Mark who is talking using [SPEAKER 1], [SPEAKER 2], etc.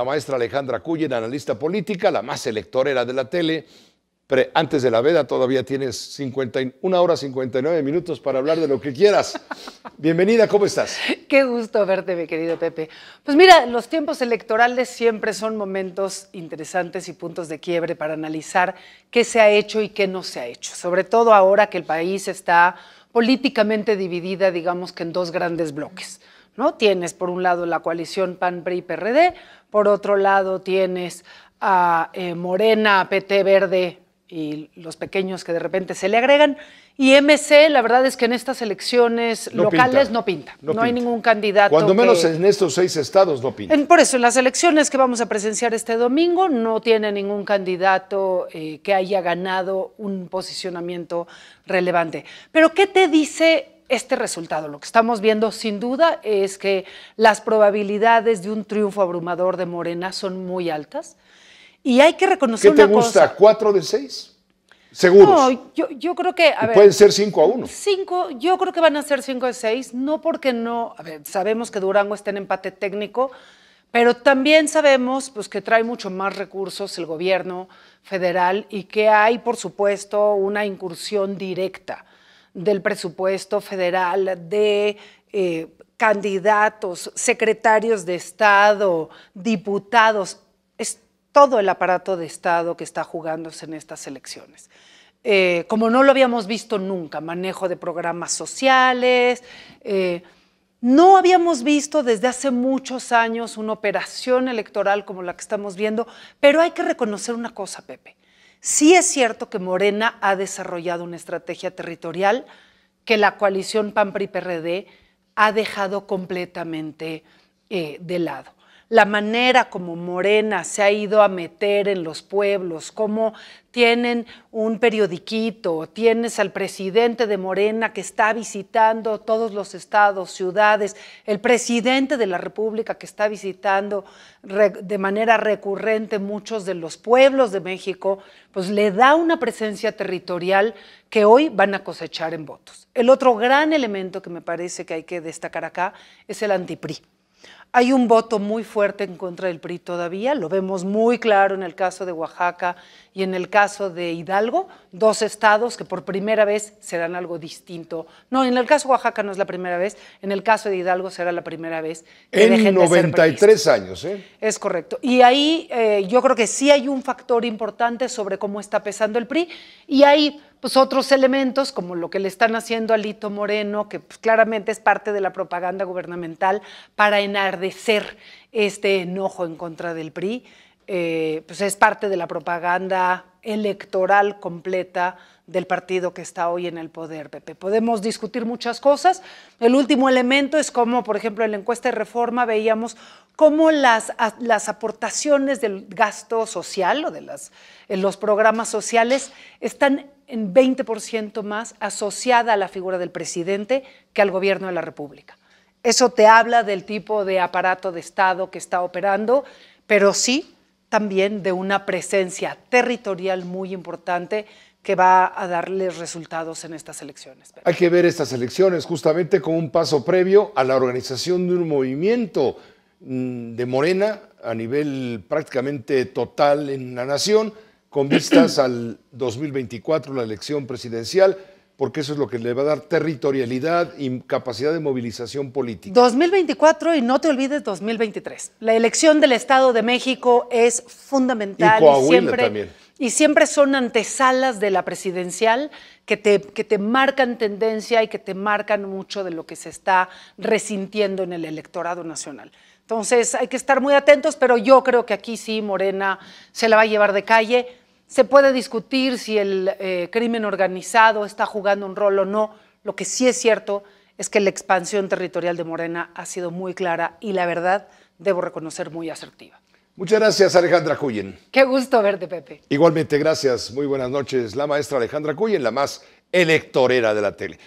[SPEAKER 1] la maestra Alejandra Cullen, analista política, la más electorera de la tele. Pero antes de la veda todavía tienes una hora 59 minutos para hablar de lo que quieras. Bienvenida, ¿cómo estás?
[SPEAKER 2] Qué gusto verte, mi querido Pepe. Pues mira, los tiempos electorales siempre son momentos interesantes y puntos de quiebre para analizar qué se ha hecho y qué no se ha hecho, sobre todo ahora que el país está políticamente dividida, digamos que en dos grandes bloques. ¿no? Tienes por un lado la coalición PAN, PRI, PRD, por otro lado tienes a eh, Morena, PT Verde y los pequeños que de repente se le agregan. Y MC, la verdad es que en estas elecciones locales no pinta. No, hay ningún candidato. Cuando menos en
[SPEAKER 1] estos seis estados no pinta.
[SPEAKER 2] por eso, en las elecciones que vamos a presenciar este domingo, no tiene ningún candidato eh, que haya ganado un posicionamiento relevante. Pero, ¿qué te dice este resultado. Lo que estamos viendo sin duda es que las probabilidades de un triunfo abrumador de Morena son muy altas
[SPEAKER 1] y hay que reconocer ¿Qué te gusta? ¿Cuatro de seis? Seguros. No,
[SPEAKER 2] yo, creo que. pueden ser 5 a uno. Cinco, yo creo que van a ser cinco de seis, no porque no. A ver, sabemos que Durango está en empate técnico, pero también sabemos pues, que trae mucho más recursos el gobierno federal y que hay, por supuesto, una incursión directa del presupuesto federal, de eh, candidatos, secretarios de Estado, diputados, es todo el aparato de Estado que está jugándose en estas elecciones. Eh, como no lo habíamos visto nunca, manejo de programas sociales, eh, no habíamos visto desde hace muchos años una operación electoral como la que estamos viendo, pero hay que reconocer una cosa, Pepe. Sí es cierto que Morena ha desarrollado una estrategia territorial que la coalición pan prd ha dejado completamente eh, de lado la manera como Morena se ha ido a meter en los pueblos, cómo tienen un periodiquito, tienes al presidente de Morena que está visitando todos los estados, ciudades, el presidente de la República que está visitando de manera recurrente muchos de los pueblos de México, pues le da una presencia territorial que hoy van a cosechar en votos. El otro gran elemento que me parece que hay que destacar acá es el antipri. Hay un voto muy fuerte en contra del PRI todavía, lo vemos muy claro en el caso de Oaxaca y en el caso de Hidalgo, dos estados que por primera vez serán algo distinto. No, en el caso de Oaxaca no es la primera vez, en el caso de Hidalgo será la primera vez. en 93 años, ¿eh? Es correcto. Y ahí eh, yo creo que sí hay un factor importante sobre cómo está pesando el PRI y hay pues otros elementos, como lo que le están haciendo a Lito Moreno, que pues, claramente es parte de la propaganda gubernamental para enardecer este enojo en contra del PRI, eh, pues es parte de la propaganda electoral completa del partido que está hoy en el poder, Pepe. Podemos discutir muchas cosas. El último elemento es como por ejemplo, en la encuesta de reforma veíamos cómo las, las aportaciones del gasto social o de las, los programas sociales están en 20% más asociada a la figura del presidente que al gobierno de la República. Eso te habla del tipo de aparato de Estado que está operando, pero sí también de una presencia territorial muy importante que va a darles resultados en estas elecciones.
[SPEAKER 1] Hay que ver estas elecciones justamente como un paso previo a la organización de un movimiento mm, de Morena a nivel prácticamente total en la nación con vistas al 2024, la elección presidencial, porque eso es lo que le va a dar territorialidad y capacidad de movilización política.
[SPEAKER 2] 2024 y no te olvides 2023. La elección del Estado de México es fundamental. Y siempre, Y siempre son antesalas de la presidencial que te, que te marcan tendencia y que te marcan mucho de lo que se está resintiendo en el electorado nacional. Entonces hay que estar muy atentos, pero yo creo que aquí sí Morena se la va a llevar de calle se puede discutir si el eh, crimen organizado está jugando un rol o no. Lo que sí es cierto es que la expansión territorial de Morena ha sido muy clara y la verdad, debo reconocer, muy asertiva.
[SPEAKER 1] Muchas gracias, Alejandra Cuyen.
[SPEAKER 2] Qué gusto verte, Pepe.
[SPEAKER 1] Igualmente, gracias. Muy buenas noches. La maestra Alejandra Cuyen, la más electorera de la tele.